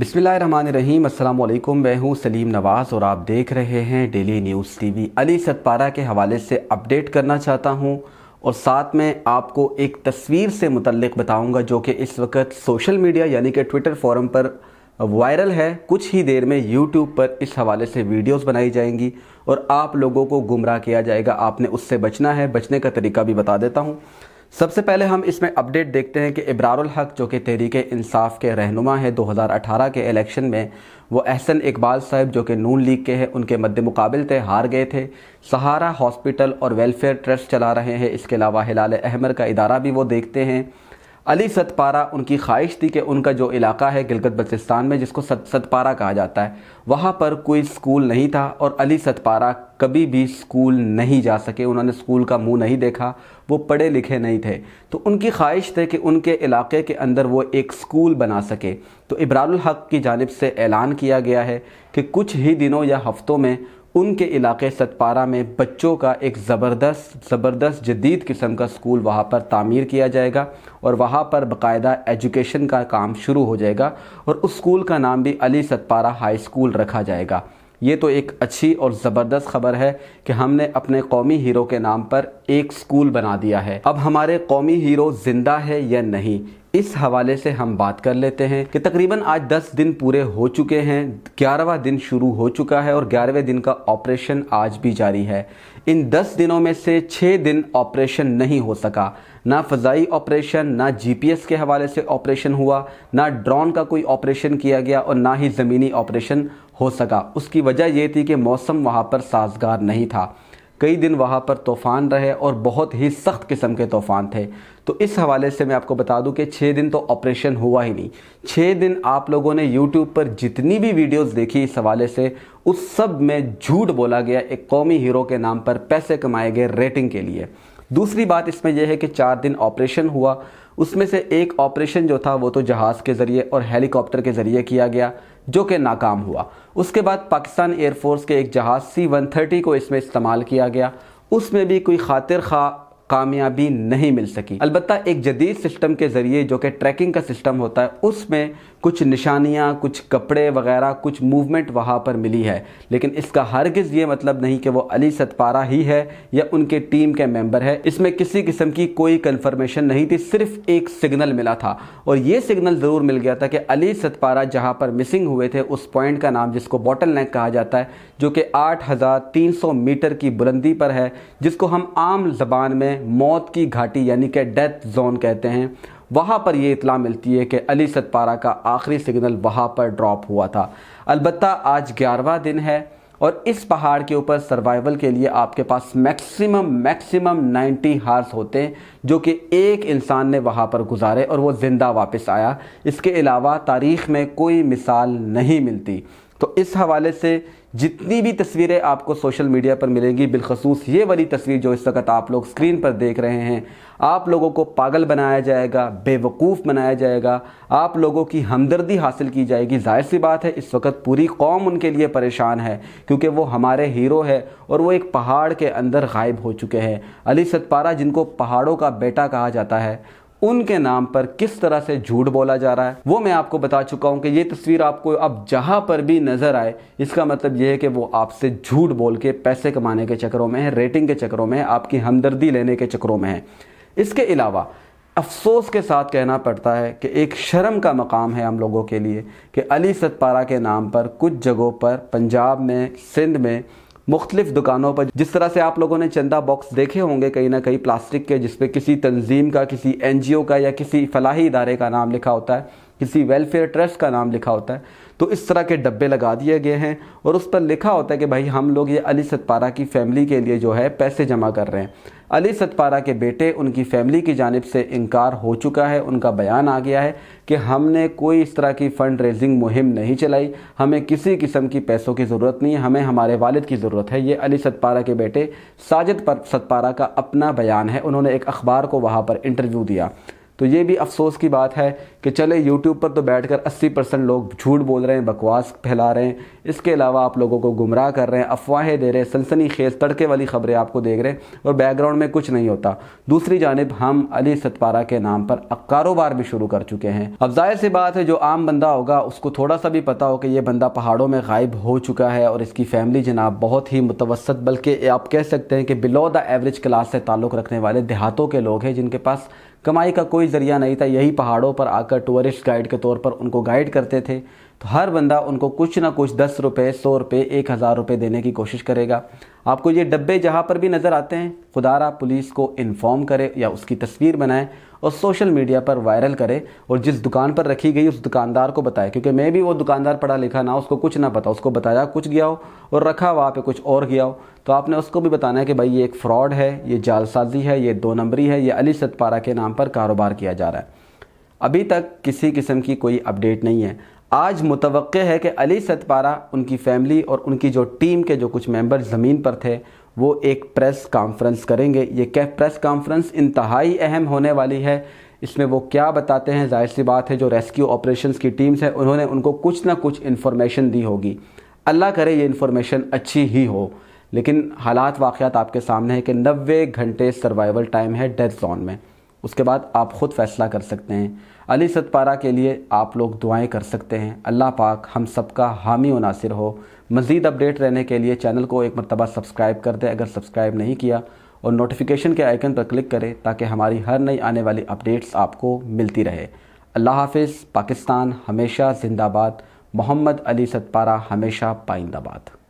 बिसमीम अल्लाम मैं हूँ सलीम नवाज़ और आप देख रहे हैं daily news TV Ali Sadpara के हवाले से अपडेट करना चाहता हूँ और साथ में आपको एक तस्वीर से मुतलक बताऊँगा जो कि इस वक्त सोशल मीडिया यानी कि ट्विटर फोरम पर वायरल है कुछ ही देर में यूट्यूब पर इस हवाले से वीडियोज़ बनाई जाएंगी और आप लोगों को गुमराह किया जाएगा आपने उससे बचना है बचने का तरीका भी बता देता हूँ सबसे पहले हम इसमें अपडेट देखते हैं कि इब्रारुल हक जो कि तहरीक इंसाफ के रहनुमा है 2018 के इलेक्शन में वो अहसन इकबाल साहब जो कि नून लीग के हैं उनके मद्द मुकाबल थे हार गए थे सहारा हॉस्पिटल और वेलफेयर ट्रस्ट चला रहे हैं इसके अलावा हिलाल अहमर का इदारा भी वो देखते हैं अली सतपारा उनकी ख्वाहिश थी कि उनका जो इलाका है गिलगत बल्तिस्तान में जिसको सत सतपारा कहा जाता है वहाँ पर कोई स्कूल नहीं था और अली सतपारा कभी भी स्कूल नहीं जा सके उन्होंने स्कूल का मुंह नहीं देखा वो पढ़े लिखे नहीं थे तो उनकी ख्वाहिश थे कि उनके इलाके के अंदर वो एक स्कूल बना सके तो इब्रारुल की जानब से ऐलान किया गया है कि कुछ ही दिनों या हफ्तों में उनके इलाके सतपारा में बच्चों का एक ज़बरदस्त ज़बरदस्त जदीद किस्म का स्कूल वहाँ पर तामीर किया जाएगा और वहाँ पर बाकायदा एजुकेशन का काम शुरू हो जाएगा और उस स्कूल का नाम भी अली सतपारा हाई स्कूल रखा जाएगा ये तो एक अच्छी और ज़बरदस्त खबर है कि हमने अपने कौमी हीरो के नाम पर एक स्कूल बना दिया है अब हमारे कौमी हीरो ज़िंदा है या नहीं इस हवाले से हम बात कर लेते हैं कि तकरीबन आज 10 दिन पूरे हो चुके हैं ग्यारहवा दिन शुरू हो चुका है और ग्यारहवें दिन का ऑपरेशन आज भी जारी है इन 10 दिनों में से 6 दिन ऑपरेशन नहीं हो सका ना फ़जाई ऑपरेशन ना जीपीएस के हवाले से ऑपरेशन हुआ ना ड्रोन का कोई ऑपरेशन किया गया और ना ही ज़मीनी ऑपरेशन हो सका उसकी वजह यह थी कि मौसम वहाँ पर साजगार नहीं था कई दिन वहाँ पर तूफ़ान रहे और बहुत ही सख्त किस्म के तूफ़ान थे तो इस हवाले से मैं आपको बता दूं कि छः दिन तो ऑपरेशन हुआ ही नहीं छः दिन आप लोगों ने यूट्यूब पर जितनी भी वीडियोस देखी इस हवाले से उस सब में झूठ बोला गया एक कौमी हीरो के नाम पर पैसे कमाए गए रेटिंग के लिए दूसरी बात इसमें यह है कि चार दिन ऑपरेशन हुआ उसमें से एक ऑपरेशन जो था वो तो जहाज़ के ज़रिए और हेलीकॉप्टर के ज़रिए किया गया जो कि नाकाम हुआ उसके बाद पाकिस्तान एयरफोर्स के एक जहाज़ सी वन थर्टी को इसमें इस्तेमाल किया गया उसमें भी कोई खातिर खा कामयाबी नहीं मिल सकी अलबत् एक जदीद सिस्टम के ज़रिए जो कि ट्रैकिंग का सिस्टम होता है उसमें कुछ निशानियाँ कुछ कपड़े वगैरह कुछ मूवमेंट वहाँ पर मिली है लेकिन इसका हरगज ये मतलब नहीं कि वो अली सतपारा ही है या उनके टीम के मेंबर है इसमें किसी किस्म की कोई कन्फर्मेशन नहीं थी सिर्फ एक सिग्नल मिला था और ये सिग्नल ज़रूर मिल गया था कि अली सतपारा जहाँ पर मिसिंग हुए थे उस पॉइंट का नाम जिसको बॉटल नैक कहा जाता है जो कि आठ मीटर की बुलंदी पर है जिसको हम आम जबान में मौत की घाटी यानी कि डेथ जोन कहते हैं वहाँ पर यह इतला मिलती है कि अली सतपारा का आखिरी सिग्नल वहाँ पर ड्रॉप हुआ था अलबत् आज ग्यारहवा दिन है और इस पहाड़ के ऊपर सर्वाइवल के लिए आपके पास मैक्सिमम मैक्सिमम 90 हार्स होते हैं जो कि एक इंसान ने वहाँ पर गुजारे और वो ज़िंदा वापस आया इसके अलावा तारीख़ में कोई मिसाल नहीं मिलती तो इस हवाले से जितनी भी तस्वीरें आपको सोशल मीडिया पर मिलेंगी बिलखसूस ये वाली तस्वीर जो इस वक्त आप लोग स्क्रीन पर देख रहे हैं आप लोगों को पागल बनाया जाएगा बेवकूफ़ बनाया जाएगा आप लोगों की हमदर्दी हासिल की जाएगी जाहिर सी बात है इस वक्त पूरी कौम उनके लिए परेशान है क्योंकि वो हमारे हीरो है और वो एक पहाड़ के अंदर गायब हो चुके हैं अली सतपारा जिनको पहाड़ों का बेटा कहा जाता है उनके नाम पर किस तरह से झूठ बोला जा रहा है वो मैं आपको बता चुका हूं कि ये तस्वीर आपको अब जहां पर भी नज़र आए इसका मतलब ये है कि वो आपसे झूठ बोल के पैसे कमाने के चक्करों में है रेटिंग के चक्करों में है आपकी हमदर्दी लेने के चक्करों में है इसके अलावा अफसोस के साथ कहना पड़ता है कि एक शर्म का मकाम है हम लोगों के लिए कि अली सतपारा के नाम पर कुछ जगहों पर पंजाब में सिंध में मुख्तलिफ दुकानों पर जिस तरह से आप लोगों ने चंदा बॉक्स देखे होंगे कहीं ना कहीं प्लास्टिक के जिसपे किसी तंजीम का किसी एन जी ओ का या किसी फलाही इदारे का नाम लिखा होता है किसी वेलफेयर ट्रस्ट का नाम लिखा होता है तो इस तरह के डब्बे लगा दिए गए हैं और उस पर लिखा होता है कि भाई हम लोग ये अली सतपारा की फ़ैमिली के लिए जो है पैसे जमा कर रहे हैं अली सतपारा के बेटे उनकी फ़ैमिली की जानब से इनकार हो चुका है उनका बयान आ गया है कि हमने कोई इस तरह की फ़ंड रेजिंग मुहिम नहीं चलाई हमें किसी किस्म की पैसों की ज़रूरत नहीं हमें हमारे वालिद की ज़रूरत है ये अली सतपारा के बेटे साजिद पर सतपारा का अपना बयान है उन्होंने एक अखबार को वहाँ पर इंटरव्यू दिया तो ये भी अफसोस की बात है कि चले यूट्यूब पर तो बैठकर 80 परसेंट लोग झूठ बोल रहे हैं बकवास फैला रहे हैं इसके अलावा आप लोगों को गुमराह कर रहे हैं अफवाहें दे रहे हैं सनसनी खेज तड़के वाली खबरें आपको देख रहे हैं और बैकग्राउंड में कुछ नहीं होता दूसरी जानब हम अली सतपारा के नाम पर कारोबार भी शुरू कर चुके हैं अब जाहिर सी बात है जो आम बंदा होगा उसको थोड़ा सा भी पता हो कि ये बंदा पहाड़ों में गायब हो चुका है और इसकी फैमिली जनाब बहुत ही मुतवसत बल्कि आप कह सकते हैं कि बिलो द एवरेज क्लास से ताल्लुक़ रखने वाले देहातों के लोग हैं जिनके पास कमाई का कोई ज़रिया नहीं था यही पहाड़ों पर आकर आकर टूरिस्ट गाइड के तौर पर उनको गाइड करते थे तो हर बंदा उनको कुछ ना कुछ दस रुपये सौ रुपये एक हज़ार रुपये देने की कोशिश करेगा आपको ये डब्बे जहाँ पर भी नज़र आते हैं खुदारा पुलिस को इन्फॉर्म करे या उसकी तस्वीर बनाएं और सोशल मीडिया पर वायरल करे और जिस दुकान पर रखी गई उस दुकानदार को बताए क्योंकि मैं भी वो दुकानदार पढ़ा लिखा ना उसको कुछ ना पता उसको बताया कुछ गया हो और रखा वहाँ पर कुछ और गया हो तो आपने उसको भी बताना है कि भाई ये एक फ्रॉड है ये जालसाजी है ये दो नंबरी है ये अली सतपारा के नाम पर कारोबार किया जा रहा है अभी तक किसी किस्म की कोई अपडेट नहीं है आज मुतव है कि अली सतपारा उनकी फैमिली और उनकी जो टीम के जो कुछ मेंबर ज़मीन पर थे वो एक प्रेस कॉन्फ्रेंस करेंगे ये कह प्रेस कॉन्फ्रेंस इंतहाई अहम होने वाली है इसमें वो क्या बताते हैं जाहिर सी बात है जो रेस्क्यू ऑपरेशंस की टीम्स हैं उन्होंने उनको कुछ ना कुछ इन्फॉर्मेशन दी होगी अल्लाह करे ये इन्फॉर्मेशन अच्छी ही हो लेकिन हालात वाक़ात आपके सामने हैं कि नबे घंटे सर्वाइवल टाइम है डेथ जोन में उसके बाद आप ख़ुद फैसला कर सकते हैं अली सतपारा के लिए आप लोग दुआएं कर सकते हैं अल्लाह पाक हम सबका हामी मुनासर हो मज़ीद अपडेट रहने के लिए चैनल को एक मरतबा सब्सक्राइब कर दें अगर सब्सक्राइब नहीं किया और नोटिफिकेशन के आइकन पर क्लिक करें ताकि हमारी हर नई आने वाली अपडेट्स आपको मिलती रहे अल्लाह हाफिज़ पाकिस्तान हमेशा जिंदाबाद मोहम्मद अली सतपारा हमेशा पाइंदाबाद